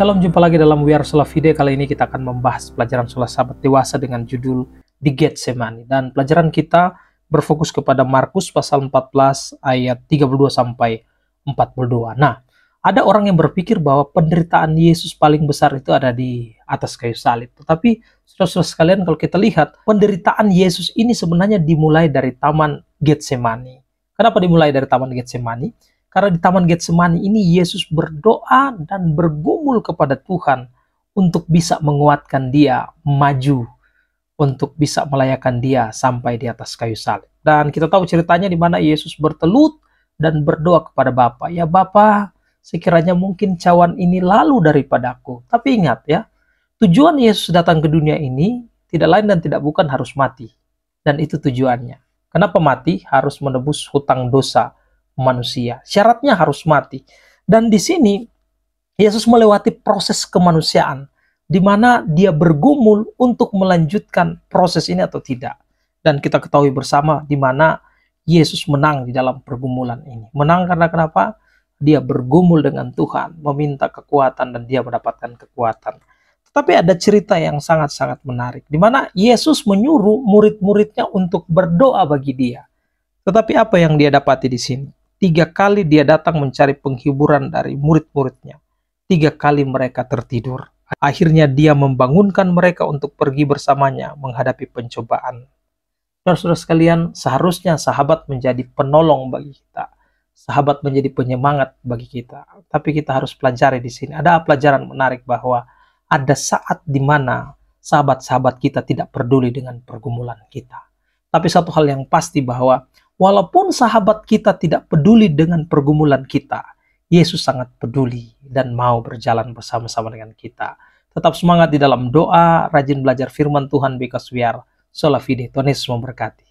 Salam jumpa lagi dalam We Are Video. Kali ini kita akan membahas pelajaran sholat sahabat dewasa dengan judul Di Getsemani. Dan pelajaran kita berfokus kepada Markus pasal 14 ayat 32 sampai 42. Nah, ada orang yang berpikir bahwa penderitaan Yesus paling besar itu ada di atas kayu salib. Tetapi saudara-saudara sekalian kalau kita lihat penderitaan Yesus ini sebenarnya dimulai dari Taman Getsemani. Kenapa dimulai dari Taman Getsemani? Karena di Taman Getsemani ini Yesus berdoa dan bergumul kepada Tuhan untuk bisa menguatkan dia maju, untuk bisa melayakan dia sampai di atas kayu salib. Dan kita tahu ceritanya di mana Yesus bertelut dan berdoa kepada Bapa. Ya Bapa, sekiranya mungkin cawan ini lalu daripadaku. Tapi ingat ya, tujuan Yesus datang ke dunia ini tidak lain dan tidak bukan harus mati. Dan itu tujuannya. Kenapa mati? Harus menebus hutang dosa manusia. Syaratnya harus mati. Dan di sini Yesus melewati proses kemanusiaan di mana dia bergumul untuk melanjutkan proses ini atau tidak. Dan kita ketahui bersama di mana Yesus menang di dalam pergumulan ini. Menang karena kenapa? Dia bergumul dengan Tuhan, meminta kekuatan dan dia mendapatkan kekuatan. Tetapi ada cerita yang sangat-sangat menarik di mana Yesus menyuruh murid-muridnya untuk berdoa bagi dia. Tetapi apa yang dia dapati di sini? Tiga kali dia datang mencari penghiburan dari murid-muridnya. Tiga kali mereka tertidur. Akhirnya dia membangunkan mereka untuk pergi bersamanya menghadapi pencobaan. Saudara-saudara sekalian, seharusnya sahabat menjadi penolong bagi kita. Sahabat menjadi penyemangat bagi kita. Tapi kita harus pelajari di sini. Ada pelajaran menarik bahwa ada saat di mana sahabat-sahabat kita tidak peduli dengan pergumulan kita. Tapi satu hal yang pasti bahwa Walaupun sahabat kita tidak peduli dengan pergumulan kita, Yesus sangat peduli dan mau berjalan bersama-sama dengan kita. Tetap semangat di dalam doa, rajin belajar firman Tuhan, because we are sola fide. Tuhan Yesus memberkati.